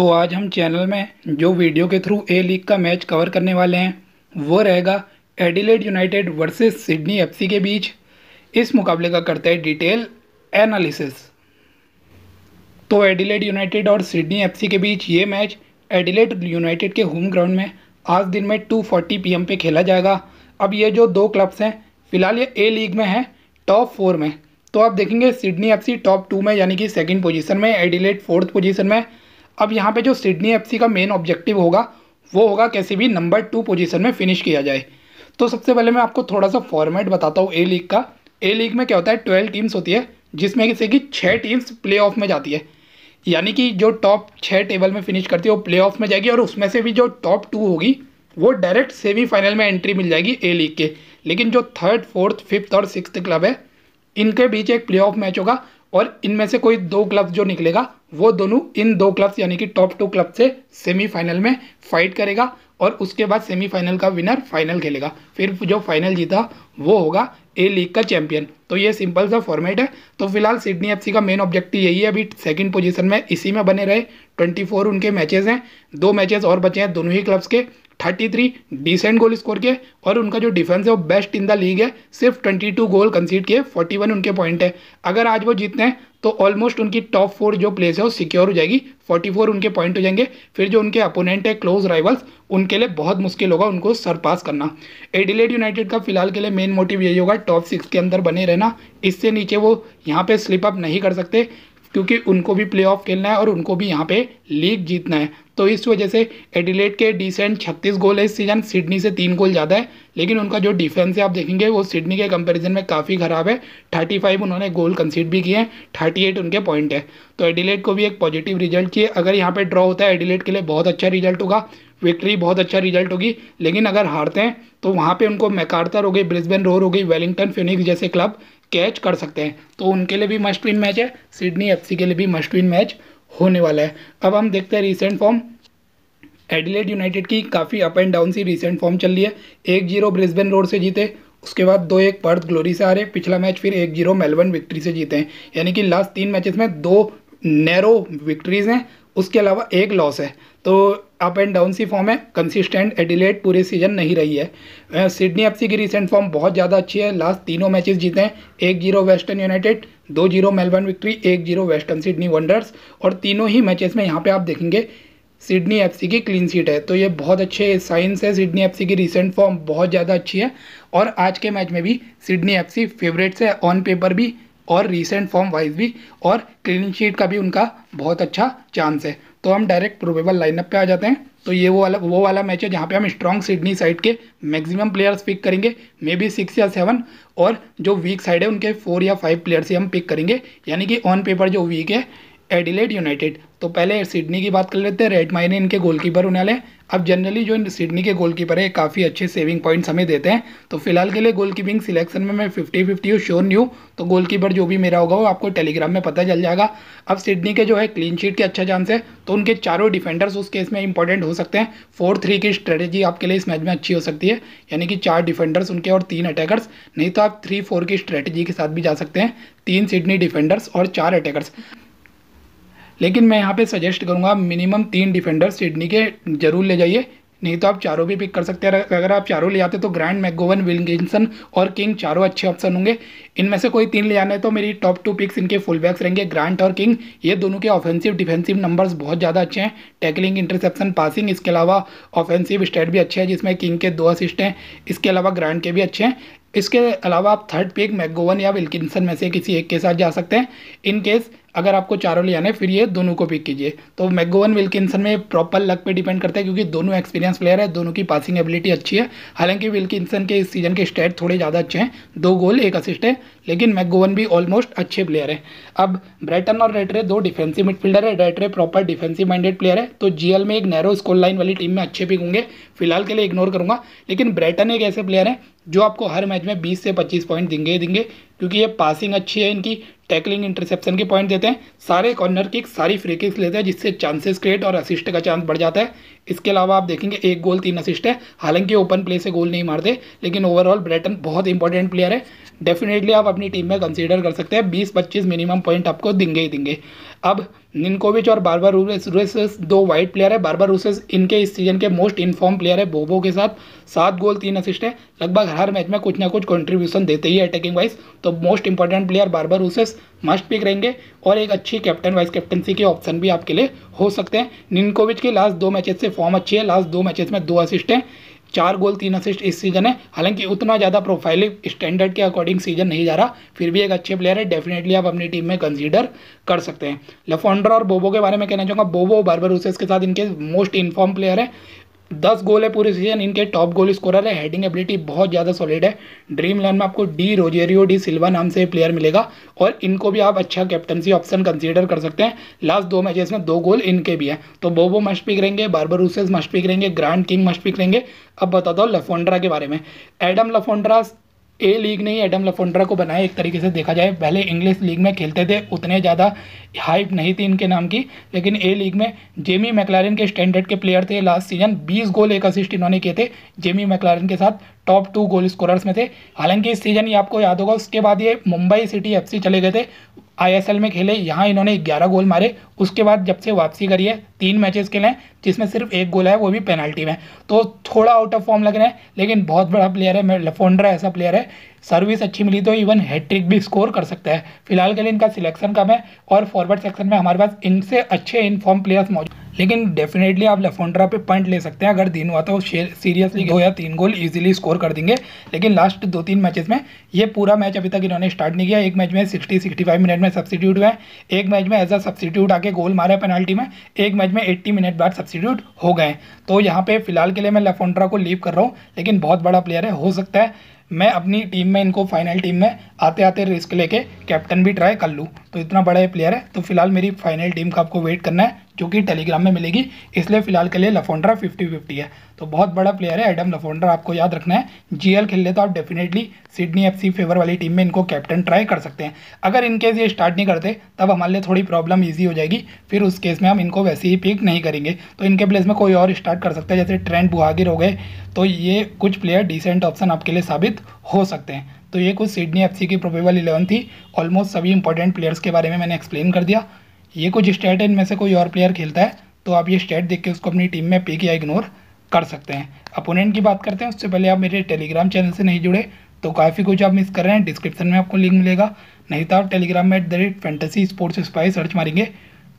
तो आज हम चैनल में जो वीडियो के थ्रू ए लीग का मैच कवर करने वाले हैं वो रहेगा Adelaide United versus Sydney FC के बीच इस मुकाबले का करते हैं डिटेल एनालिसिस तो एडिलेड यूनाइटेड और सिडनी एफसी के बीच ये मैच एडिलेड यूनाइटेड के होम ग्राउंड में आज दिन में 2:40 पीएम पे खेला जाएगा अब ये जो दो क्लब्स हैं फिलहाल ये ए लीग में हैं टॉप फोर में तो आप देखेंगे सिडनी एफसी टॉप टू में यानी कि सेकंड पोजीशन में एडिलेट फोर्थ पोजीशन में अब यहाँ पे जो सिडनी एफ का मेन ऑब्जेक्टिव होगा वो होगा कैसे भी नंबर टू पोजीशन में फिनिश किया जाए तो सबसे पहले मैं आपको थोड़ा सा फॉर्मेट बताता हूँ ए लीग का ए लीग में क्या होता है ट्वेल्व टीम्स होती है जिसमें से कि छः टीम्स प्ले ऑफ में जाती है यानी कि जो टॉप छः टेबल में फिनिश करती है वो प्ले ऑफ में जाएगी और उसमें से भी जो टॉप टू होगी वो डायरेक्ट सेमीफाइनल में एंट्री मिल जाएगी ए लीग के लेकिन जो थर्ड फोर्थ फिफ्थ और सिक्स क्लब है इनके बीच एक प्ले ऑफ मैच होगा और इनमें से कोई दो क्लब जो निकलेगा वो दोनों इन दो क्लब्स यानी कि टॉप टू क्लब से सेमीफाइनल में फाइट करेगा और उसके बाद सेमीफाइनल का विनर फाइनल खेलेगा फिर जो फाइनल जीता वो होगा ए लीग का चैंपियन तो ये सिंपल सा फॉर्मेट है तो फिलहाल सिडनी एफसी का मेन ऑब्जेक्टिव यही है अभी सेकंड पोजीशन में इसी में बने रहे 24 उनके मैचेस हैं दो मैचेस और बचे हैं दोनों ही क्लब्स के thirty three decent goal score किए और उनका जो डिफेंस है वो बेस्ट इन द लीग है सिर्फ ट्वेंटी टू गोल कंसीड किए फोर्टी वन उनके पॉइंट है अगर आज वो जीतते हैं तो ऑलमोस्ट उनकी टॉप फोर जो प्लेस है वो सिक्योर हो जाएगी फोर्टी फोर उनके पॉइंट हो जाएंगे फिर जो उनके अपोनेंट है क्लोज राइवल्स उनके लिए बहुत मुश्किल होगा उनको सरपास करना एडिलेड यूनाइटेड का फिलहाल के लिए मेन मोटिव यही होगा टॉप सिक्स के अंदर बने रहना इससे नीचे वो यहाँ पर स्लिप अप नहीं कर सकते क्योंकि उनको भी प्ले खेलना है और उनको भी यहाँ पे लीग जीतना है तो इस वजह से एडिलेट के डिसेंट 36 गोल है इस सीजन सिडनी से तीन गोल ज़्यादा है लेकिन उनका जो डिफेंस है आप देखेंगे वो सिडनी के कंपैरिजन में काफ़ी ख़राब है 35 उन्होंने गोल कंसीड भी किए हैं 38 उनके पॉइंट है तो एडिलेट को भी एक पॉजिटिव रिजल्ट चाहिए अगर यहाँ पर ड्रॉ होता है एडिलेट के लिए बहुत अच्छा रिजल्ट होगा विक्ट्री बहुत अच्छा रिजल्ट होगी लेकिन अगर हारते हैं तो वहाँ पर उनको मैकारतर हो गई ब्रिस्बेन रोर हो गई वेलिंगटन फिनिक्स जैसे क्लब कैच कर सकते हैं तो उनके लिए भी मस्ट विन मैच है सिडनी एफसी के लिए भी मस्ट विन मैच होने वाला है अब हम देखते हैं रिसेंट फॉर्म एडिलेड यूनाइटेड की काफ़ी अप एंड डाउन सी रिसेंट फॉर्म चल रही है एक जीरो ब्रिस्बेन रोड से जीते उसके बाद दो एक पर्थ ग्लोरी से आ रहे पिछला मैच फिर एक जीरो मेलबर्न विक्ट्री से जीते हैं यानी कि लास्ट तीन मैचेस में दो नैरो विक्ट्रीज हैं उसके अलावा एक लॉस है तो अप एंड डाउन सी फॉर्म है कंसिस्टेंट एडिलेट पूरे सीजन नहीं रही है सिडनी एफसी की रिसेंट फॉर्म बहुत ज़्यादा अच्छी है लास्ट तीनों मैचेस जीते हैं एक जीरो वेस्टर्न यूनाइटेड दो जीरो मेलबर्न विक्ट्री एक जीरो वेस्टर्न सिडनी वंडर्स और तीनों ही मैचेस में यहाँ पे आप देखेंगे सिडनी एफसी की क्लीन सीट है तो ये बहुत अच्छे साइंस है सिडनी एफ की रिसेंट फॉर्म बहुत ज़्यादा अच्छी है और आज के मैच में भी सिडनी सी फेवरेट्स है ऑन पेपर भी और रिसेंट फॉर्म वाइज भी और क्लीन शीट का भी उनका बहुत अच्छा चांस है तो हम डायरेक्ट प्रोबेबल लाइनअप पे आ जाते हैं तो ये वो वाला वो वाला मैच है जहाँ पे हम स्ट्रॉन्ग सिडनी साइड के मैक्सिमम प्लेयर्स पिक करेंगे मे बी सिक्स या सेवन और जो वीक साइड है उनके फोर या फाइव प्लेयर्स ही हम पिक करेंगे यानी कि ऑन पेपर जो वीक है एडिलेड यूनाइटेड तो पहले सिडनी की बात कर लेते हैं रेड माइन इनके गोलकीपर होने वाले अब जनरली जो सिडनी के गोलकीपर है काफ़ी अच्छे सेविंग पॉइंट्स हमें देते हैं तो फिलहाल के लिए गोलकीपिंग सिलेक्शन में मैं फिफ्टी फिफ्टी हूँ श्योर न्यू तो गोलकीपर जो भी मेरा होगा वो आपको टेलीग्राम में पता चल जाएगा अब सिडनी के जो है क्लीन शीट के अच्छा चांस है तो उनके चारों डिफेंडर्स उस केस में इंपॉर्टेंट हो सकते हैं फोर थ्री की स्ट्रेटेजी आपके लिए इस मैच में अच्छी हो सकती है यानी कि चार डिफेंडर्स उनके और तीन अटैकर्स नहीं तो आप थ्री फोर की स्ट्रेटेजी के साथ भी जा सकते हैं तीन सिडनी डिफेंडर्स और चार अटैकर्स लेकिन मैं यहाँ पे सजेस्ट करूँगा मिनिमम तीन डिफेंडर सिडनी के जरूर ले जाइए नहीं तो आप चारों भी पिक कर सकते हैं अगर आप चारों ले जाते तो ग्रैंड मैकगोवन विलगिंसन और किंग चारों अच्छे ऑप्शन होंगे इनमें से कोई तीन ले जाने तो मेरी टॉप टू पिक्स इनके फुल बैक्स रहेंगे ग्रांट और किंग ये दोनों के ऑफेंसिव डिफेंसिव नंबर्स बहुत ज़्यादा अच्छे हैं टैकलिंग इंटरसेप्शन पासिंग इसके अलावा ऑफेंसिव स्टेट भी अच्छे हैं जिसमें किंग के दो असिस्ट हैं इसके अलावा ग्रांड के भी अच्छे हैं इसके अलावा आप थर्ड पिक मैकगोवन या विल्किंसन में से किसी एक के साथ जा सकते हैं इनकेस अगर आपको चारों ले आने फिर ये दोनों को पिक कीजिए तो मैगोवन विल्किंसन में प्रॉपर लक पे डिपेंड करता है क्योंकि दोनों एक्सपीरियंस प्लेयर है दोनों की पासिंग एबिलिटी अच्छी है हालांकि विल्किंसन के इस सीजन के स्टेट थोड़े ज़्यादा अच्छे हैं दो गोल एक असिस्ट है लेकिन मैगोवन भी ऑलमोस्ट अच्छे प्लेयर है अब ब्रेटन और रेटरे दो डिफेंसिव मिडफील्डर है रेटरे प्रॉपर डिफेंसिव माइंडेड प्लेयर है तो जी में एक नैरो स्कोर लाइन वाली टीम में अच्छे पिक होंगे फिलहाल के लिए इग्नोर करूँगा लेकिन ब्रैटन एक ऐसे प्लेयर है जो आपको हर मैच में 20 से 25 पॉइंट देंगे ही देंगे क्योंकि ये पासिंग अच्छी है इनकी टैकलिंग इंटरसेप्शन के पॉइंट देते हैं सारे कॉर्नर किक सारी फ्री किक्स लेते हैं जिससे चांसेस क्रिएट और असिस्ट का चांस बढ़ जाता है इसके अलावा आप देखेंगे एक गोल तीन असिस्ट है हालांकि ओपन प्ले से गोल नहीं मारते लेकिन ओवरऑल ब्रेटन बहुत इंपॉर्टेंट प्लेयर है डेफिनेटली आप अपनी टीम में कंसीडर कर सकते हैं बीस पच्चीस मिनिमम पॉइंट आपको देंगे ही देंगे अब निनकोविच और बारबर रूसेस दो वाइट प्लेयर है बारबर रूसेस इनके इस सीजन के मोस्ट इनफॉर्म प्लेयर है बोबो के साथ सात गोल तीन असिस्ट है लगभग हर मैच में कुछ ना कुछ कंट्रीब्यूशन देते ही अटैकिंग वाइज तो most important player Barbarouses must pick रहेंगे और एक अच्छी कैप्टन वाइस कैप्टनसी के ऑप्शन भी आपके लिए हो सकते हैं निनकोविच के लास्ट दो मैचेस से फॉर्म अच्छी है लास्ट दो मैचेस में दो असिस्ट हैं चार गोल तीन असिस्ट इस सीजन है हालांकि उतना ज़्यादा प्रोफाइल स्टैंडर्ड के अकॉर्डिंग सीजन नहीं जा रहा फिर भी एक अच्छे प्लेयर है डेफिनेटली आप अपनी टीम में कंसीडर कर सकते हैं लफोंड्रा और बोबो के बारे में कहना चाहूँगा बोबो बारबरूसेस के साथ इनके मोस्ट इन्फॉर्म प्लेयर है दस गोल है पूरे सीजन इनके टॉप गोल स्कोरर है हेडिंग एबिलिटी बहुत ज़्यादा सॉलिड है ड्रीम इलेवन में आपको डी रोजेरियो डी सिल्वा नाम से प्लेयर मिलेगा और इनको भी आप अच्छा कैप्टनसी ऑप्शन कंसीडर कर सकते हैं लास्ट दो मैचेस में दो गोल इनके भी हैं तो बोबो मस्ट पिक रहेंगे बारबरूसेस मस्ट पिक रहेंगे ग्रांड किंग मस्ट पिक रहेंगे अब बता दो लफोंड्रा के बारे में एडम लफोंड्रा ए लीग ने ही एडम लफोंड्रा को बनाया एक तरीके से देखा जाए पहले इंग्लिश लीग में खेलते थे उतने ज़्यादा हाइप नहीं थी इनके नाम की लेकिन ए लीग में जेमी मैकलारिन के स्टैंडर्ड के प्लेयर थे लास्ट सीजन 20 गोल एक असिस्ट इन्होंने किए थे जेमी मैकलारिन के साथ टॉप टू गोल स्कोरर्स में थे हालांकि इस सीजन ये आपको याद होगा उसके बाद ये मुंबई सिटी एफ चले गए थे आईएसएल में खेले यहाँ इन्होंने 11 गोल मारे उसके बाद जब से वापसी करी है तीन मैचेस खेले हैं जिसमें सिर्फ एक गोल है वो भी पेनल्टी में तो थोड़ा आउट ऑफ फॉर्म लग रहे हैं लेकिन बहुत बड़ा प्लेयर है लफोंड्रा ऐसा प्लेयर है सर्विस अच्छी मिली तो इवन हैट्रिक भी स्कोर कर सकता है फिलहाल के लिए इनका सिलेक्शन कम है और फॉरवर्ड सेक्शन में हमारे पास इनसे अच्छे इनफॉर्म प्लेयर्स मौजूद लेकिन डेफिनेटली आप लेफोंड्रा पे पॉइंट ले सकते हैं अगर दिन हुआ तो सीरियसली दो या तीन गोल इजीली स्कोर कर देंगे लेकिन लास्ट दो तीन मैचेस में ये पूरा मैच अभी तक इन्होंने स्टार्ट नहीं किया एक मैच में सिक्सटी सिक्सटी फाइव मिनट में सब्सिट्यूट हुए एक मैच में एज अ सब्सिट्यूट आके गोल मारा है पेनल्टी में एक मैच में एट्टी मिनट बाद सब्सिट्यूट हो गए तो यहाँ पर फिलहाल के लिए मैं लेफोंड्रा को लीव कर रहा हूँ लेकिन बहुत बड़ा प्लेयर है हो सकता है मैं अपनी टीम में इनको फाइनल टीम में आते आते रिस्क लेके कैप्टन भी ट्राई कर लूँ तो इतना बड़ा प्लेयर है तो फिलहाल मेरी फाइनल टीम का आपको वेट करना है जो कि टेलीग्राम में मिलेगी इसलिए फिलहाल के लिए लफोंड्रा फिफ्टी फिफ्टी है तो बहुत बड़ा प्लेयर है एडम लफोंड्रा आपको याद रखना है जीएल खेल ले तो आप डेफिनेटली सिडनी एफ फेवर वाली टीम में इनको कैप्टन ट्राई कर सकते हैं अगर इनकेस ये स्टार्ट नहीं करते तब हमारे लिए थोड़ी प्रॉब्लम ईजी हो जाएगी फिर उस केस में हम इनको वैसे ही पिक नहीं करेंगे तो इनके प्लेस में कोई और स्टार्ट कर सकते हैं जैसे ट्रेंड बुहागिर हो गए तो ये कुछ प्लेयर डिसेंट ऑप्शन आपके लिए साबित हो सकते हैं तो ये कुछ सिडनी एफ की प्रोबेबल इलेवन थी ऑलमोस्ट सभी इंपॉर्टेंट प्लेयर्स के बारे में मैंने एक्सप्लेन कर दिया ये कुछ स्टेट इनमें से कोई और प्लेयर खेलता है तो आप ये स्टेट देख के उसको अपनी टीम में पिक या इग्नोर कर सकते हैं अपोनेंट की बात करते हैं उससे पहले आप मेरे टेलीग्राम चैनल से नहीं जुड़े तो काफ़ी कुछ आप मिस कर रहे हैं डिस्क्रिप्शन में आपको लिंक मिलेगा नहीं तो आप टेलीग्राम में at the rate fantasy sports spy search मारेंगे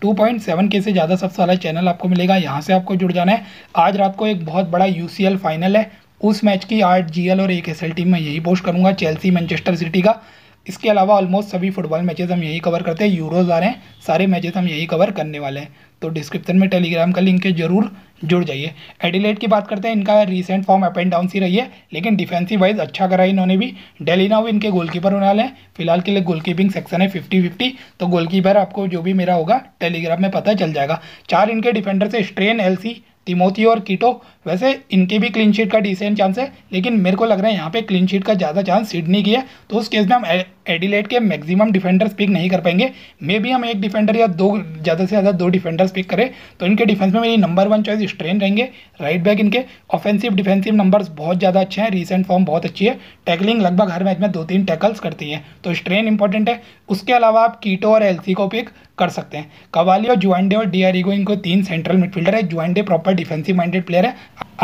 2.7 के से ज़्यादा सबसे वाला चैनल आपको मिलेगा यहाँ से आपको जुड़ जाना है आज रात को एक बहुत बड़ा यू फाइनल है उस मैच की आठ जी और एक एस टीम में यही पोस्ट करूँगा चेल्सी मैनचेस्टर सिटी का इसके अलावा ऑलमोस्ट सभी फुटबॉल मैचेस हम यही कवर करते हैं यूरोज आ रहे हैं सारे मैचेस हम यही कवर करने वाले हैं तो डिस्क्रिप्शन में टेलीग्राम का लिंक है जरूर जुड़ जाइए एडिलेट की बात करते हैं इनका recent form up and down सी रही है लेकिन डिफेंसिव वाइज अच्छा करा इन्होंने भी डेली नाउ इनके गोलकीपर होने वाले हैं फिलहाल के लिए गोलकीपिंग सेक्शन है फिफ्टी फिफ्टी तो गोलकीपर आपको जो भी मेरा होगा टेलीग्राम में पता चल जाएगा चार इनके डिफेंडर से स्ट्रेन एलसी तिमोती और कीटो वैसे इनकी भी क्लीन शीट का डिसेंट चांस है लेकिन मेरे को लग रहा है यहाँ पे क्लीन शीट का ज़्यादा चांस सिडनी की है तो उस केस में हम एडिलेट के मैक्सिमम डिफेंडर्स पिक नहीं कर पाएंगे मे भी हम एक डिफेंडर या दो ज़्यादा से ज़्यादा दो डिफेंडर्स पिक करें तो इनके डिफेंस में मेरी नंबर वन चॉइस स्ट्रेन रहेंगे राइट बैक इनके ऑफेंसिव डिफेंसिव नंबर्स बहुत ज़्यादा अच्छे हैं रिसेंट फॉर्म बहुत अच्छी है टैकलिंग लगभग हर मैच में दो तीन टैकल्स करती है तो स्ट्रेन इंपॉर्टेंट है उसके अलावा आप कीटो और एल को पिक कर सकते हैं कवाली और जुआंडे और डी आर इनको तीन सेंट्रल मिडफील्डर है Juande proper defensive minded player है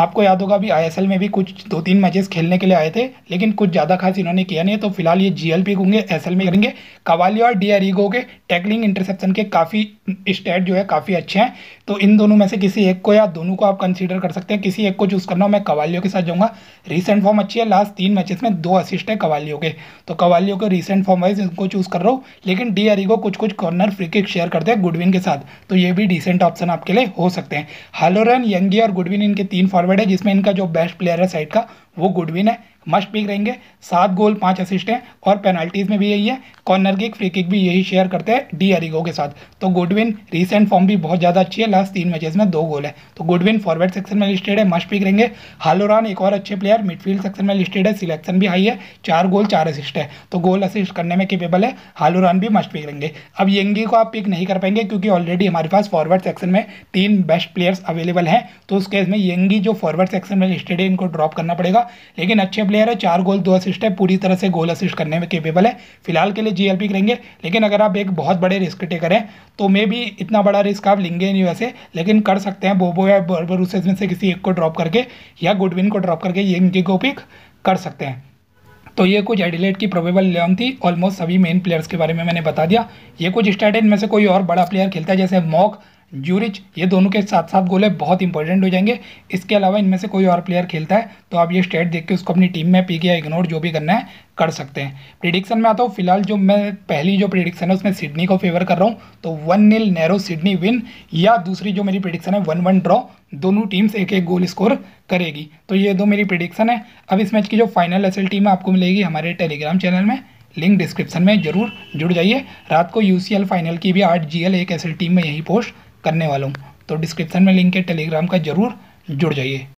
आपको याद होगा अभी आई में भी कुछ दो तीन मैचेस खेलने के लिए आए थे लेकिन कुछ ज़्यादा खास इन्होंने किया नहीं तो फिलहाल ये जी एल पी होंगे एस एल में करेंगे कवाली और डी के टैकलिंग इंटरसेप्शन के काफ़ी स्टैट जो है काफ़ी अच्छे हैं तो इन दोनों में से किसी एक को या दोनों को आप कंसीडर कर सकते हैं किसी एक को चूज़ करना मैं कवालियों के साथ जाऊंगा रीसेंट फॉर्म अच्छी है लास्ट तीन मैचेस में दो असिस्ट है कवालियों के तो कवालियों के रीसेंट फॉर्म वाइज इनको चूज़ कर रहा हूँ लेकिन डी आर को कुछ कुछ कॉर्नर फ्री किक शेयर करते हैं गुडविन के साथ तो ये भी डिसेंट ऑप्शन आपके लिए हो सकते हैं हालोरन यंगी और गुडविन इनके तीन फॉरवर्ड है जिसमें इनका जो बेस्ट प्लेयर है साइड का वो गुडविन है मस्ट पिक रहेंगे सात गोल पांच असिस्ट हैं और पेनल्टीज़ में भी यही है कॉर्नर किक फ्री किक भी यही शेयर करते हैं डी अरिगो के साथ तो गुडविन रिसेंट फॉर्म भी बहुत ज़्यादा अच्छी है लास्ट तीन मैचेस में दो गोल तो है तो गुडविन फॉरवर्ड सेक्शन में लिस्टेड है मस्ट पिक रहेंगे हालोरान एक और अच्छे प्लेयर मिडफील्ड सेक्शन में लिस्टेड है सिलेक्शन भी हाई है चार गोल चार असिस्ट है तो गोल असिस्ट करने में केपेबल है हालोरान भी मस्ट पिक रहेंगे अब यंगी को आप पिक नहीं कर पाएंगे क्योंकि ऑलरेडी हमारे पास फॉरवर्ड सेक्शन में तीन बेस्ट प्लेयर्स अवेलेबल हैं तो उस केस में यंगी जो फॉरवर्ड सेक्शन में लिस्टेड है इनको ड्रॉप करना पड़ेगा लेकिन अच्छे प्लेयर है चार गोल दो असिस्ट असिस्ट है पूरी तरह से गोल असिस्ट करने में केपेबल है फिलहाल के लिए जीएलपी करेंगे लेकिन अगर आप एक बहुत बड़े रिस्क टेकर हैं तो मे भी इतना बड़ा रिस्क आप लेंगे नहीं वैसे लेकिन कर सकते हैं बोबो या बरबरूसेज में से किसी एक को ड्रॉप करके या गुडविन को ड्रॉप करके ये इनकी को पिक कर सकते हैं तो ये कुछ एडिलेट की प्रोबेबल इलेवन थी ऑलमोस्ट सभी मेन प्लेयर्स के बारे में मैंने बता दिया ये कुछ स्टेट इनमें से कोई और बड़ा प्लेयर खेलता है जैसे मॉक ज्यूरिच ये दोनों के साथ साथ गोले बहुत इंपॉर्टेंट हो जाएंगे इसके अलावा इनमें से कोई और प्लेयर खेलता है तो आप ये स्टेट देख के उसको अपनी टीम में पी या इग्नोर जो भी करना है कर सकते हैं प्रिडिक्शन में आता हूँ फिलहाल जो मैं पहली जो प्रिडिक्शन है उसमें सिडनी को फेवर कर रहा हूँ तो वन नील नैरो सिडनी विन या दूसरी जो मेरी प्रिडिक्शन है वन वन ड्रॉ दोनों टीम्स एक एक गोल स्कोर करेगी तो ये दो मेरी प्रिडिक्शन है अब इस मैच की जो फाइनल एस टीम है आपको मिलेगी हमारे टेलीग्राम चैनल में लिंक डिस्क्रिप्शन में जरूर जुड़ जाइए रात को यू फाइनल की भी आठ जी एक एस टीम में यही पोस्ट करने वाला हूँ तो डिस्क्रिप्शन में लिंक है टेलीग्राम का ज़रूर जुड़ जाइए